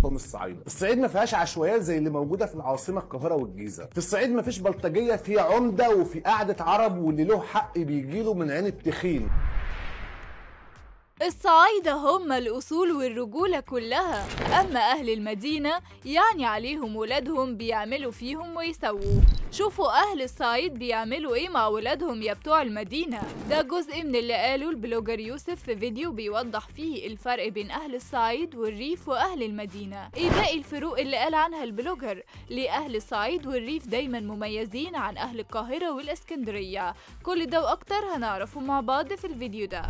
سلطان الصعيد الصعيد ما فيهاش عشوائيات زي اللي موجوده في العاصمه القاهره والجيزه في الصعيد ما فيش بلطجيه في عمده وفي قعده عرب واللي له حق بيجيله من عين التخين الصعايدة هم الأصول والرجولة كلها أما أهل المدينة يعني عليهم ولادهم بيعملوا فيهم ويسووا شوفوا أهل الصعيد بيعملوا إيه مع ولادهم يا بتوع المدينة ده جزء من اللي قاله البلوجر يوسف في فيديو بيوضح فيه الفرق بين أهل الصعيد والريف وأهل المدينة إيه باقي الفروق اللي قال عنها البلوجر ليه أهل الصعيد والريف دايما مميزين عن أهل القاهرة والإسكندرية كل ده وأكتر هنعرفه مع بعض في الفيديو ده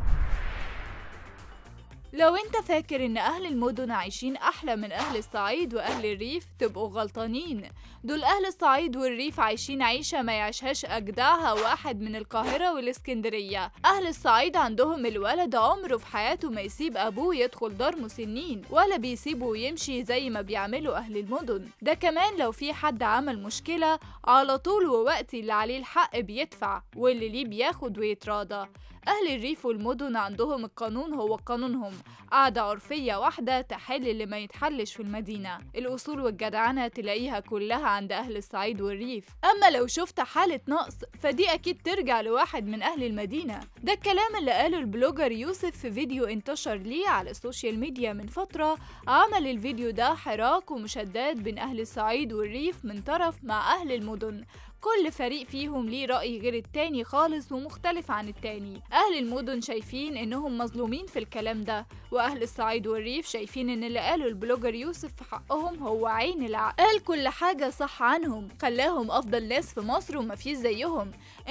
لو انت فاكر ان اهل المدن عايشين احلى من اهل الصعيد واهل الريف تبقوا غلطانين دول اهل الصعيد والريف عايشين عيشه ما يعيشهاش اجدعها واحد من القاهره والاسكندريه اهل الصعيد عندهم الولد عمره في حياته ما يسيب ابوه يدخل دار مسنين ولا بيسيبه يمشي زي ما بيعملوا اهل المدن ده كمان لو في حد عمل مشكله على طول ووقت اللي عليه الحق بيدفع واللي ليه بياخد ويتراضى أهل الريف والمدن عندهم القانون هو قانونهم قاعدة عرفية واحدة تحل اللي ما يتحلش في المدينة الأصول والجدعنة تلاقيها كلها عند أهل الصعيد والريف أما لو شفت حالة نقص فدي أكيد ترجع لواحد من أهل المدينة ده الكلام اللي قاله البلوجر يوسف في فيديو انتشر ليه على السوشيال ميديا من فترة عمل الفيديو ده حراك ومشادات بين أهل الصعيد والريف من طرف مع أهل المدن كل فريق فيهم ليه رأي غير التاني خالص ومختلف عن التاني أهل المدن شايفين إنهم مظلومين في الكلام ده وأهل الصعيد والريف شايفين إن اللي قاله البلوجر يوسف في حقهم هو عين العقل قال كل حاجة صح عنهم خلاهم أفضل ناس في مصر ومفيش زيهم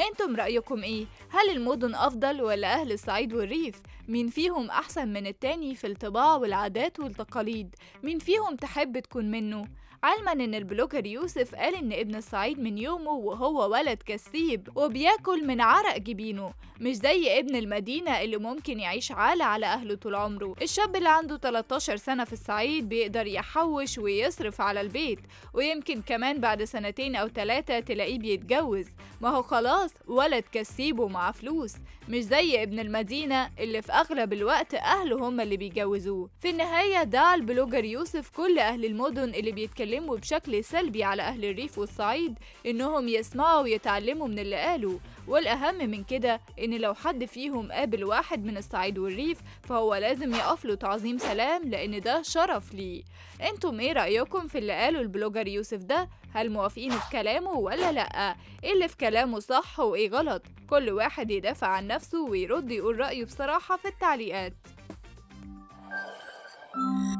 أنتم رأيكم إيه؟ هل المدن أفضل ولا أهل الصعيد والريف؟ مين فيهم أحسن من التاني في الطباع والعادات والتقاليد؟ مين فيهم تحب تكون منه؟ علما إن البلوجر يوسف قال إن ابن الصعيد من يومه وهو ولد كسيب وبياكل من عرق جبينه مش زي ابن المدينة اللي ممكن يعيش عالة على أهله طول عمره الشاب اللي عنده 13 سنة في الصعيد بيقدر يحوش ويصرف على البيت ويمكن كمان بعد سنتين أو ثلاثة تلاقيه بيتجوز ما هو خلاص ولد كسيبه مع فلوس مش زي ابن المدينة اللي في أغلب الوقت أهله هم اللي بيجوزوه في النهاية دعا البلوجر يوسف كل أهل المدن اللي بيتكلموا بشكل سلبي على أهل الريف والصعيد إنهم يسمعوا ويتعلموا من اللي قاله والأهم من كده إن لو حد فيهم قابل واحد من الصعيد والريف فهو لازم يقف له تعظيم سلام لأن ده شرف ليه انتم ايه رأيكم في اللي قاله البلوجر يوسف ده؟ هل موافقين في كلامه ولا لأ؟ ايه اللي في كلامه صح وايه غلط؟ كل واحد يدافع عن نفسه ويرد يقول رأيه بصراحة في التعليقات